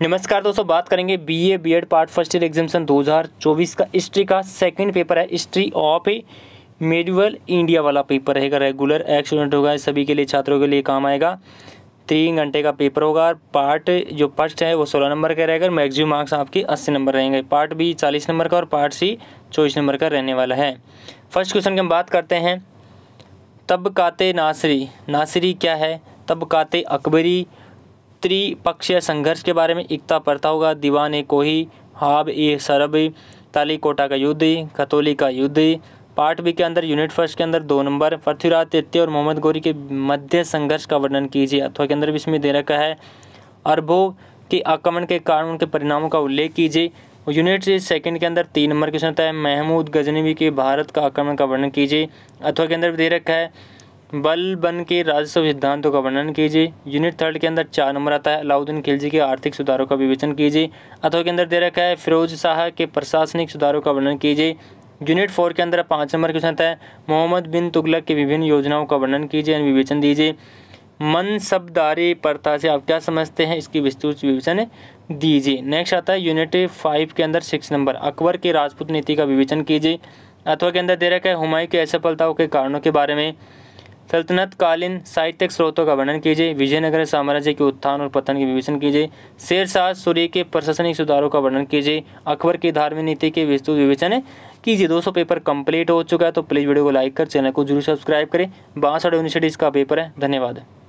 नमस्कार दोस्तों बात करेंगे BA BEd part first year examination 2024 का हिस्ट्री का सेकंड पेपर है हिस्ट्री ऑफ मेडिवल इंडिया वाला पेपर रहेगा रेगुलर एक्सीडेंट होगा सभी के लिए छात्रों के लिए काम आएगा तीन घंटे का पेपर होगा और पार्ट जो फर्स्ट है वो सोलह नंबर का रहेगा मैक्सिमम मार्क्स आपके अस्सी नंबर रहेंगे पार्ट बी चालीस नंबर का और पार्ट सी चौबीस नंबर का रहने वाला है फर्स्ट क्वेश्चन की हम बात करते हैं तबकाते नासरी नासरी क्या है तबकाते अकबरी त्रिपक्षीय संघर्ष के बारे में इकता पड़ता होगा दीवान ए कोही हाब ए सरब ताली कोटा का युद्ध खतौली का युद्ध पार्ट बी के अंदर यूनिट फर्स्ट के अंदर दो नंबर पृथ्वीराज तृत्य और मोहम्मद गौरी के मध्य संघर्ष का वर्णन कीजिए अथवा के अंदर भी इसमें दे रखा है अरबों के आक्रमण के कारण उनके परिणामों का उल्लेख कीजिए यूनिट सेकंड के अंदर तीन नंबर क्वेश्चन होता है महमूद गजनवी के भारत का आक्रमण का वर्णन कीजिए अथवा के अंदर भी दे रखा है बल बन के राजस्व सिद्धांतों का वर्णन कीजिए यूनिट थर्ड के अंदर चार नंबर आता है अलाउद्दीन खिलजी के आर्थिक सुधारों का विवेचन कीजिए अथवा के अंदर दे रखा है फिरोज शाह के प्रशासनिक सुधारों का वर्णन कीजिए यूनिट फोर के अंदर पाँच नंबर क्वेश्चन आता है मोहम्मद बिन तुगलक की विभिन्न योजनाओं का वर्णन कीजिए एंड विवेचन दीजिए मनसबदारी प्रथा से आप क्या समझते हैं इसकी विस्तृत विवेचन दीजिए नेक्स्ट आता है यूनिट फाइव के अंदर सिक्स नंबर अकबर की राजपूत नीति का विवेचन कीजिए अथवा के अंदर दे रखा है हुमायूं की असफलताओं के कारणों के बारे में सल्तनतकालीन साहित्यिक स्रोतों का वर्णन कीजिए विजयनगर साम्राज्य के उत्थान और पतन के विवेचन कीजिए शेरशाह सूर्य के प्रशासनिक सुधारों का वर्णन कीजिए अकबर की धार्मिक नीति के विस्तृत विवेचन कीजिए दोस्तों पेपर कंप्लीट हो चुका है तो प्लीज़ वीडियो को लाइक कर चैनल को जरूर सब्सक्राइब करें बासठ यूनिवर्सिटीज़ का पेपर है धन्यवाद